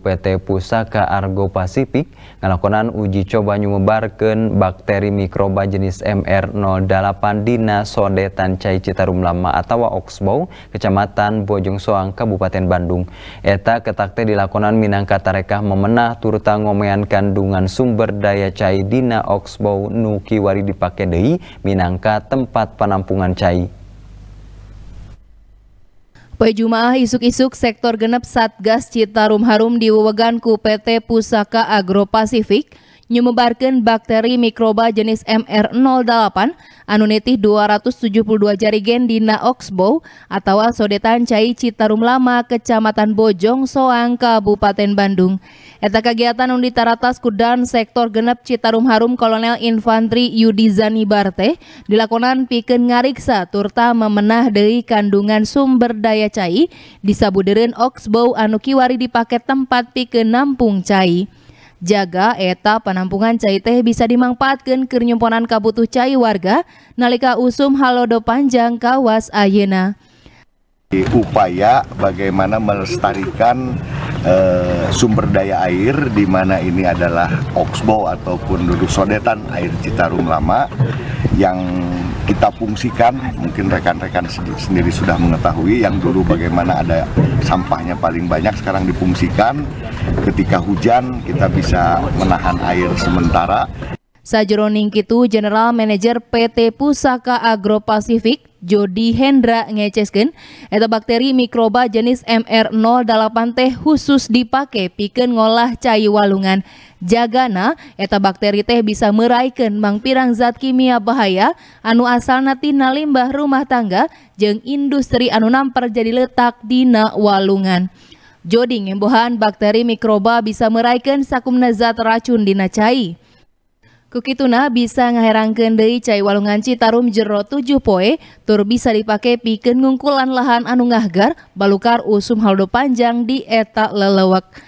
PT Pusaka Argo Pasifik ngelakonan uji coba nyumebarkan bakteri mikroba jenis MR08 Dina Sodetan Cai Citarum Lama atau Oxbow, Kecamatan Bojong Soang, Kabupaten Bandung. Eta ketakte dilakonan minangka tarekah memenah turta ngomean kandungan sumber daya cai Dina Oxbow Nukiwari dipakai deui minangka tempat penampungan cai. Pejumaah isuk-isuk sektor genep Satgas Citarum Harum di Weweganku PT Pusaka Agro Pasifik nyumebarkan bakteri mikroba jenis MR08 anunetih 272 jarigen dina Oxbow atau sodetan cai Citarum Lama Kecamatan Bojong Soang Kabupaten Bandung. Eta kegiatan undi ditaratas kudan sektor genep Citarum Harum Kolonel Infantri Yudi Barte dilakonan piken ngariksa turta memenah dari kandungan sumber daya cai di Sabuderen Oxbow anukiwari dipakai tempat piken nampung cai jaga eta penampungan cai teh bisa dimanfaatkan kenyumponan kabutuh cai warga nalika usum halodo panjang kawas Ayena upaya bagaimana melestarikan eh, sumber daya air di mana ini adalah oxbow ataupun duduk sodetan air Citarum lama yang kita fungsikan mungkin rekan-rekan sendiri sudah mengetahui yang dulu bagaimana ada sampahnya paling banyak sekarang dipungsikan ketika hujan kita bisa menahan air sementara Sajroning Kitu General Manager PT Pusaka Agro Pasifik Jody Hendra ngeceskin, eta bakteri mikroba jenis MR08 teh khusus dipakai piken ngolah cai walungan jagana eta bakteri teh bisa meraikan mangpirang zat kimia bahaya anu asal nati limbah rumah tangga jeng industri anu nampar jadi letak dina walungan Jodi ngembohan bakteri mikroba bisa meraikan sakumna zat racun dina cai. Kukituna bisa ngaherangkeun deui cai walungan Citarum jero tujuh poe tur bisa dipake pikeun ngungkulan lahan anu ngahgar balukar usum haldo panjang di eta lelewek.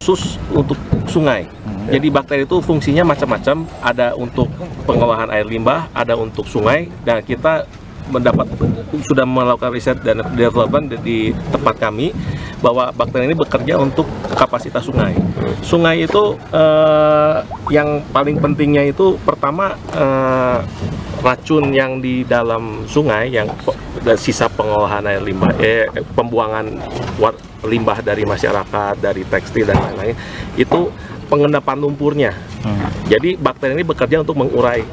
Khusus untuk sungai. Hmm. Jadi bakteri itu fungsinya macam-macam, ada untuk pengolahan air limbah, ada untuk sungai dan kita mendapat sudah melakukan riset dan development di tempat kami bahwa bakteri ini bekerja untuk kapasitas sungai. Sungai itu eh, yang paling pentingnya itu pertama eh, racun yang di dalam sungai yang sisa pengolahan air limbah eh pembuangan limbah dari masyarakat, dari tekstil dan lain-lain itu pengendapan lumpurnya. Hmm. Jadi bakteri ini bekerja untuk mengurai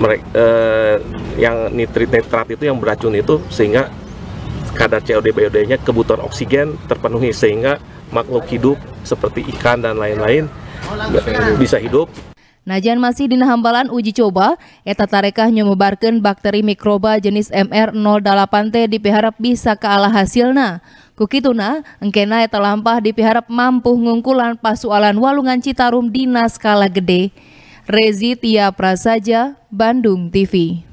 mereka eh, yang nitrit nitrat itu yang beracun itu sehingga kadar COD BOD-nya kebutuhan oksigen terpenuhi sehingga makhluk hidup seperti ikan dan lain-lain bisa hidup. Najan masih di hambalan uji coba, eta tarekah nyumbarkan bakteri mikroba jenis MR08T dipiharap bisa kealah hasilna. Kukituna, engkena eta lampah dipiharap mampu ngungkulan pasualan walungan Citarum dina skala gede. Rezi Tia Prasaja, Bandung TV.